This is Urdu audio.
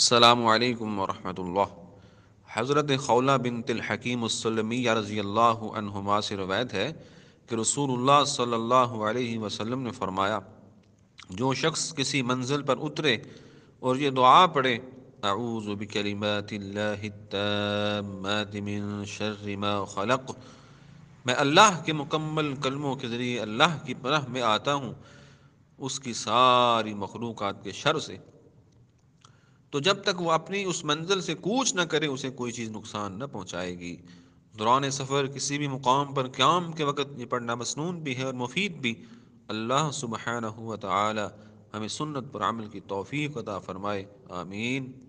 السلام علیکم ورحمۃ اللہ حضرت خولہ بن الحکیم وسلم رضی اللہ عنہما سے روایت ہے کہ رسول اللہ صلی اللہ علیہ وسلم نے فرمایا جو شخص کسی منزل پر اترے اور یہ دعا پڑے میں اللہ کے مکمل کلموں کے ذریعے اللہ کی پناہ میں آتا ہوں اس کی ساری مخلوقات کے شر سے تو جب تک وہ اپنی اس منزل سے کوچ نہ کرے اسے کوئی چیز نقصان نہ پہنچائے گی دوران سفر کسی بھی مقام پر قیام کے وقت یہ پڑھنا مسنون بھی ہے اور مفید بھی اللہ سبحانہ و تعالی ہمیں سنت پر عمل کی توفیق عطا فرمائے آمین